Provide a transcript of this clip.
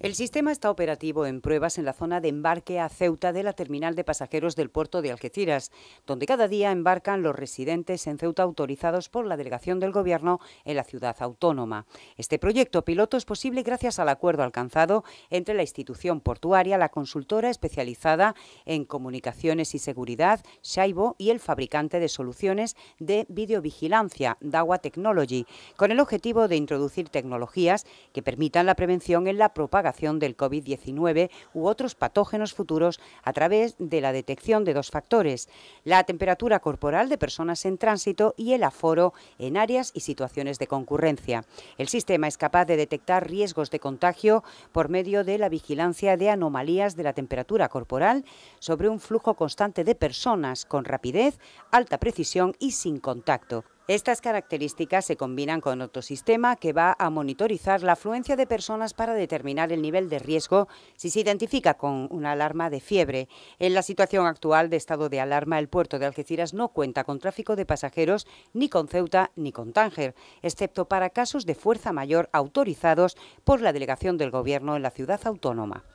El sistema está operativo en pruebas en la zona de embarque a Ceuta de la terminal de pasajeros del puerto de Algeciras, donde cada día embarcan los residentes en Ceuta autorizados por la delegación del Gobierno en la ciudad autónoma. Este proyecto piloto es posible gracias al acuerdo alcanzado entre la institución portuaria, la consultora especializada en comunicaciones y seguridad, Shaibo, y el fabricante de soluciones de videovigilancia, Dawa Technology, con el objetivo de introducir tecnologías que permitan la prevención en la propagación del COVID-19 u otros patógenos futuros a través de la detección de dos factores, la temperatura corporal de personas en tránsito y el aforo en áreas y situaciones de concurrencia. El sistema es capaz de detectar riesgos de contagio por medio de la vigilancia de anomalías de la temperatura corporal sobre un flujo constante de personas con rapidez, alta precisión y sin contacto. Estas características se combinan con otro sistema que va a monitorizar la afluencia de personas para determinar el nivel de riesgo si se identifica con una alarma de fiebre. En la situación actual de estado de alarma, el puerto de Algeciras no cuenta con tráfico de pasajeros ni con Ceuta ni con Tánger, excepto para casos de fuerza mayor autorizados por la delegación del Gobierno en la ciudad autónoma.